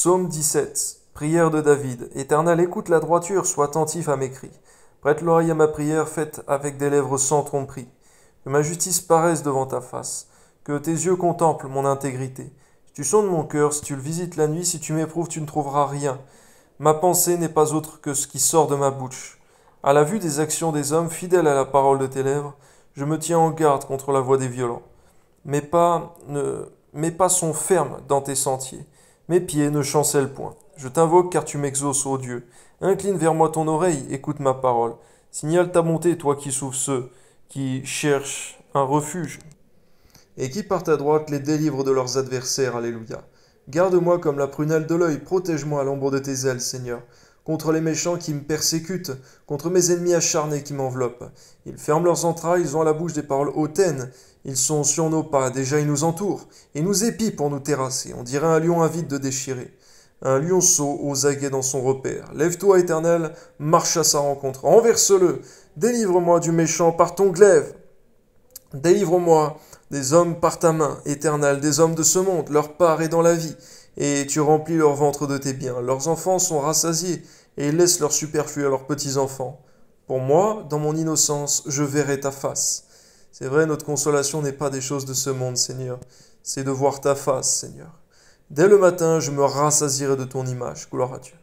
Psaume 17. Prière de David. Éternel, écoute la droiture, sois attentif à mes cris. Prête l'oreille à ma prière faite avec des lèvres sans tromperie. Que ma justice paraisse devant ta face. Que tes yeux contemplent mon intégrité. Si tu sondes mon cœur, si tu le visites la nuit, si tu m'éprouves, tu ne trouveras rien. Ma pensée n'est pas autre que ce qui sort de ma bouche. À la vue des actions des hommes, fidèles à la parole de tes lèvres, je me tiens en garde contre la voix des violents. Mes pas, ne... Mes pas sont fermes dans tes sentiers. Mes pieds ne chancellent point. Je t'invoque car tu m'exauces, ô Dieu. Incline vers moi ton oreille, écoute ma parole. Signale ta bonté, toi qui sauves ceux qui cherchent un refuge. Et qui par ta droite les délivre de leurs adversaires, Alléluia. Garde-moi comme la prunelle de l'œil, protège-moi à l'ombre de tes ailes, Seigneur contre les méchants qui me persécutent, contre mes ennemis acharnés qui m'enveloppent. Ils ferment leurs entrailles, ils ont à la bouche des paroles hautaines, ils sont sur nos pas, déjà ils nous entourent, ils nous épient pour nous terrasser, on dirait un lion avide de déchirer. Un lionceau aux aguets dans son repère. Lève-toi, éternel, marche à sa rencontre, renverse-le, délivre-moi du méchant par ton glaive. Délivre-moi des hommes par ta main, éternel, des hommes de ce monde, leur part est dans la vie et tu remplis leur ventre de tes biens. Leurs enfants sont rassasiés, et laissent leur superflu à leurs petits-enfants. Pour moi, dans mon innocence, je verrai ta face. C'est vrai, notre consolation n'est pas des choses de ce monde, Seigneur, c'est de voir ta face, Seigneur. Dès le matin, je me rassasierai de ton image. Gloire à Dieu.